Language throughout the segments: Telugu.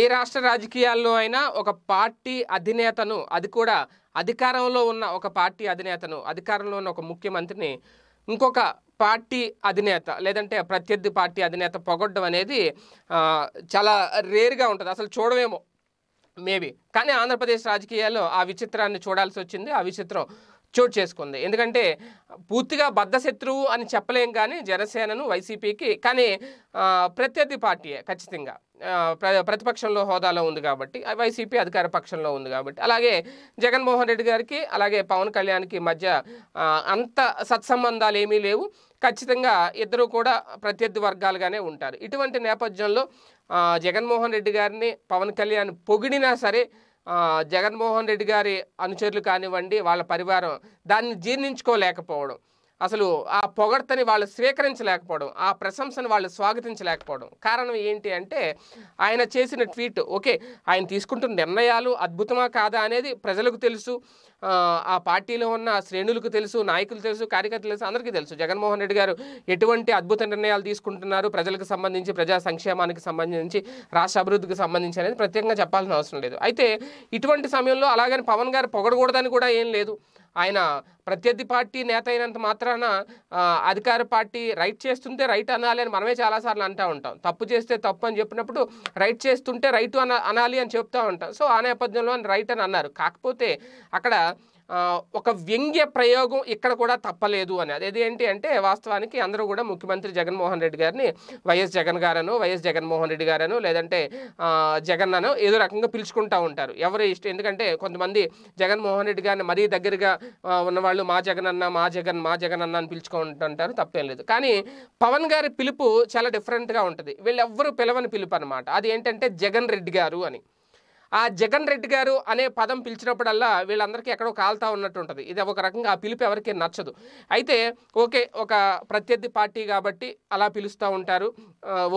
ఏ రాష్ట్ర రాజకీయాల్లో అయినా ఒక పార్టీ అధినేతను అది కూడా అధికారంలో ఉన్న ఒక పార్టీ అధినేతను అధికారంలో ఉన్న ఒక ముఖ్యమంత్రిని ఇంకొక పార్టీ అధినేత లేదంటే ప్రత్యర్థి పార్టీ అధినేత పొగొట్టడం అనేది చాలా రేర్గా ఉంటుంది అసలు చూడవేమో మేబీ కానీ ఆంధ్రప్రదేశ్ రాజకీయాల్లో ఆ విచిత్రాన్ని చూడాల్సి వచ్చింది ఆ విచిత్రం చోటు చేసుకుంది ఎందుకంటే పూర్తిగా బద్ధశత్రువు అని చెప్పలేం కానీ జనసేనను వైసీపీకి కానీ ప్రత్యర్థి పార్టీయే ఖచ్చితంగా ప్రతిపక్షంలో హోదాలో ఉంది కాబట్టి వైసీపీ అధికార పక్షంలో ఉంది కాబట్టి అలాగే జగన్మోహన్ రెడ్డి గారికి అలాగే పవన్ కళ్యాణ్కి మధ్య అంత సత్సంబంధాలు ఏమీ లేవు ఖచ్చితంగా ఇద్దరు కూడా ప్రత్యర్థి వర్గాలుగానే ఉంటారు ఇటువంటి నేపథ్యంలో జగన్మోహన్ రెడ్డి గారిని పవన్ కళ్యాణ్ పొగిడినా సరే జగన్మోహన్ రెడ్డి గారి అనుచరులు కానివ్వండి వాళ్ళ పరివారం దాన్ని జీర్ణించుకోలేకపోవడం అసలు ఆ పొగడ్తని వాళ్ళు స్వీకరించలేకపోవడం ఆ ప్రశంసను వాళ్ళు స్వాగతించలేకపోవడం కారణం ఏంటి అంటే ఆయన చేసిన ట్వీట్ ఓకే ఆయన తీసుకుంటున్న నిర్ణయాలు అద్భుతమా కాదా అనేది ప్రజలకు తెలుసు ఆ పార్టీలో ఉన్న శ్రేణులకు తెలుసు నాయకులు తెలుసు కార్యకర్తలు తెలుసు అందరికీ తెలుసు జగన్మోహన్ రెడ్డి గారు ఎటువంటి అద్భుత నిర్ణయాలు తీసుకుంటున్నారు ప్రజలకు సంబంధించి ప్రజా సంక్షేమానికి సంబంధించి రాష్ట్ర అభివృద్ధికి సంబంధించి అనేది ప్రత్యేకంగా చెప్పాల్సిన అవసరం లేదు అయితే ఇటువంటి సమయంలో అలాగని పవన్ గారు పొగడకూడదని కూడా ఏం లేదు ఆయన ప్రత్యర్థి పార్టీ నేత అయినంత మాత్రాన అధికార పార్టీ రైట్ చేస్తుంటే రైట్ అనాలి అని మనమే చాలాసార్లు అంటూ ఉంటాం తప్పు చేస్తే తప్పు అని చెప్పినప్పుడు రైట్ చేస్తుంటే రైట్ అన అనాలి అని చెప్తూ ఉంటాం సో ఆ నేపథ్యంలో రైట్ అని అన్నారు కాకపోతే అక్కడ ఒక వ్యంగ్య ప్రయోగం ఇక్కడ కూడా తప్పలేదు అని అది ఏంటి అంటే వాస్తవానికి అందరూ కూడా ముఖ్యమంత్రి జగన్మోహన్ రెడ్డి గారిని వైఎస్ జగన్ గారను వైఎస్ జగన్మోహన్ రెడ్డి గారను లేదంటే జగన్ అను ఏదో రకంగా పిలుచుకుంటూ ఉంటారు ఎవరు ఇష్టం ఎందుకంటే కొంతమంది జగన్మోహన్ రెడ్డి గారిని మరీ దగ్గరగా ఉన్నవాళ్ళు మా జగన్ అన్న మా జగన్ మా జగన్ అన్న అని పిలుచుకుంటుంటారు తప్పేం లేదు కానీ పవన్ గారి పిలుపు చాలా డిఫరెంట్గా ఉంటుంది వీళ్ళెవ్వరూ పిలవని పిలుపు అనమాట అది ఏంటంటే జగన్ రెడ్డి గారు అని ఆ జగన్ రెడ్డి గారు అనే పదం పిలిచినప్పుడల్లా వీళ్ళందరికీ ఎక్కడో కాలుతా ఉన్నట్టు ఉంటుంది ఇది ఒక రకంగా ఆ పిలుపు ఎవరికీ నచ్చదు అయితే ఓకే ఒక ప్రత్యర్థి పార్టీ కాబట్టి అలా పిలుస్తూ ఉంటారు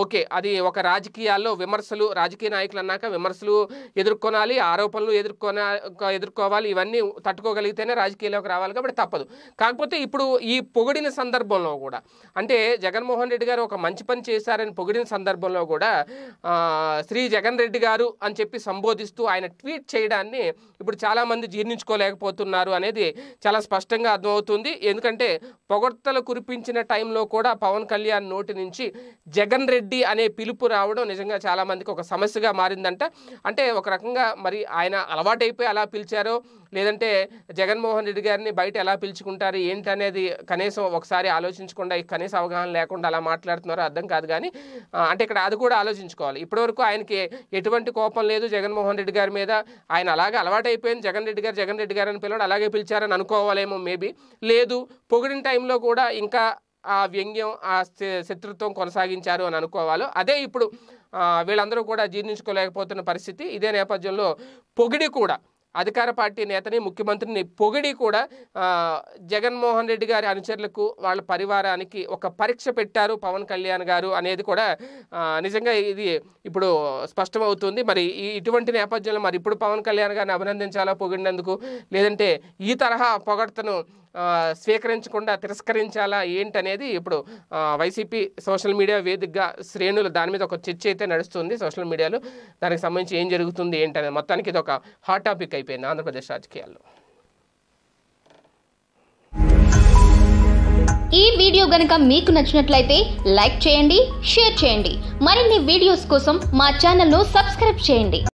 ఓకే అది ఒక రాజకీయాల్లో విమర్శలు రాజకీయ నాయకులు అన్నాక విమర్శలు ఎదుర్కొనాలి ఆరోపణలు ఎదుర్కొనా ఎదుర్కోవాలి ఇవన్నీ తట్టుకోగలిగితేనే రాజకీయాల్లోకి రావాలి కాబట్టి తప్పదు కాకపోతే ఇప్పుడు ఈ పొగిడిన సందర్భంలో కూడా అంటే జగన్మోహన్ రెడ్డి గారు ఒక మంచి పని చేశారని పొగిడిన సందర్భంలో కూడా శ్రీ జగన్ రెడ్డి గారు అని చెప్పి సంబోధి ఆరోపిస్తూ ఆయన ట్వీట్ చేయడాన్ని ఇప్పుడు చాలామంది జీర్ణించుకోలేకపోతున్నారు అనేది చాలా స్పష్టంగా అర్థమవుతుంది ఎందుకంటే పొగడ్తలు కురిపించిన టైంలో కూడా పవన్ కళ్యాణ్ నోటి నుంచి జగన్ రెడ్డి అనే పిలుపు రావడం నిజంగా చాలామందికి ఒక సమస్యగా మారిందంట అంటే ఒక రకంగా మరి ఆయన అలవాటైపోయి అలా పిలిచారో లేదంటే జగన్మోహన్ రెడ్డి గారిని బయట ఎలా పిలుచుకుంటారు ఏంటనేది కనీసం ఒకసారి ఆలోచించకుండా కనీస అవగాహన లేకుండా అలా మాట్లాడుతున్నారో అర్థం కాదు కానీ అంటే ఇక్కడ అది కూడా ఆలోచించుకోవాలి ఇప్పటివరకు ఆయనకి ఎటువంటి కోపం లేదు జగన్మోహన్ జగన్మోహన్ రెడ్డి గారి మీద ఆయన అలాగే అలవాటైపోయింది జగన్ రెడ్డి గారు జగన్ రెడ్డి గారు అని పిల్లడు అలాగే పిలిచారని అనుకోవాలేమో మేబీ లేదు పొగిడిన టైంలో కూడా ఇంకా ఆ వ్యంగ్యం ఆ శత్రుత్వం కొనసాగించారు అని అనుకోవాలి అదే ఇప్పుడు వీళ్ళందరూ కూడా జీర్ణించుకోలేకపోతున్న పరిస్థితి ఇదే నేపథ్యంలో పొగిడి కూడా అధికార పార్టీ నేతని ముఖ్యమంత్రిని పొగిడి కూడా జగన్మోహన్ రెడ్డి గారి అనుచరులకు వాళ్ళ పరివారానికి ఒక పరీక్ష పెట్టారు పవన్ కళ్యాణ్ గారు అనేది కూడా నిజంగా ఇది ఇప్పుడు స్పష్టమవుతుంది మరి ఇటువంటి నేపథ్యంలో మరి ఇప్పుడు పవన్ కళ్యాణ్ గారిని అభినందించాలా పొగిడినందుకు లేదంటే ఈ తరహా పొగడ్తను స్వీకరించకుండా తిరస్కరించాలా ఏంటనేది ఇప్పుడు వైసీపీ సోషల్ మీడియా వేదికగా శ్రేణులు దాని మీద ఒక చర్చ అయితే నడుస్తుంది సోషల్ మీడియాలో దానికి సంబంధించి ఏం జరుగుతుంది ఏంటనేది మొత్తానికి ఇది ఒక హాట్ టాపిక్ అయిపోయింది ఆంధ్రప్రదేశ్ రాజకీయాల్లో ఈ వీడియో గనక మీకు నచ్చినట్లయితే లైక్ చేయండి షేర్ చేయండి మరిన్ని వీడియోస్ కోసం మా ను సబ్స్క్రైబ్ చేయండి